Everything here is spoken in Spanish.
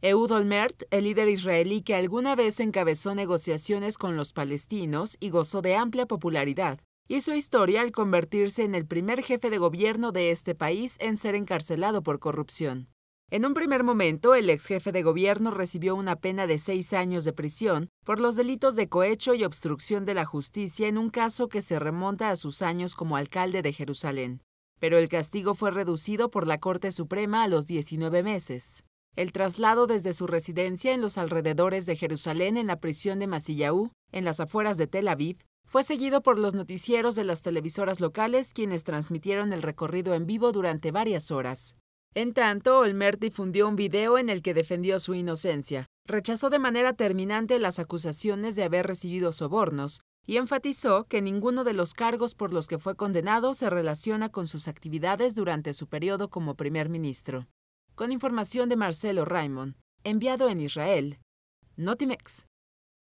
Ehud Olmert, el líder israelí que alguna vez encabezó negociaciones con los palestinos y gozó de amplia popularidad, hizo historia al convertirse en el primer jefe de gobierno de este país en ser encarcelado por corrupción. En un primer momento, el ex jefe de gobierno recibió una pena de seis años de prisión por los delitos de cohecho y obstrucción de la justicia en un caso que se remonta a sus años como alcalde de Jerusalén. Pero el castigo fue reducido por la Corte Suprema a los 19 meses el traslado desde su residencia en los alrededores de Jerusalén en la prisión de Masillaú, en las afueras de Tel Aviv, fue seguido por los noticieros de las televisoras locales quienes transmitieron el recorrido en vivo durante varias horas. En tanto, Olmert difundió un video en el que defendió su inocencia, rechazó de manera terminante las acusaciones de haber recibido sobornos y enfatizó que ninguno de los cargos por los que fue condenado se relaciona con sus actividades durante su periodo como primer ministro con información de Marcelo Raimond, enviado en Israel, Notimex.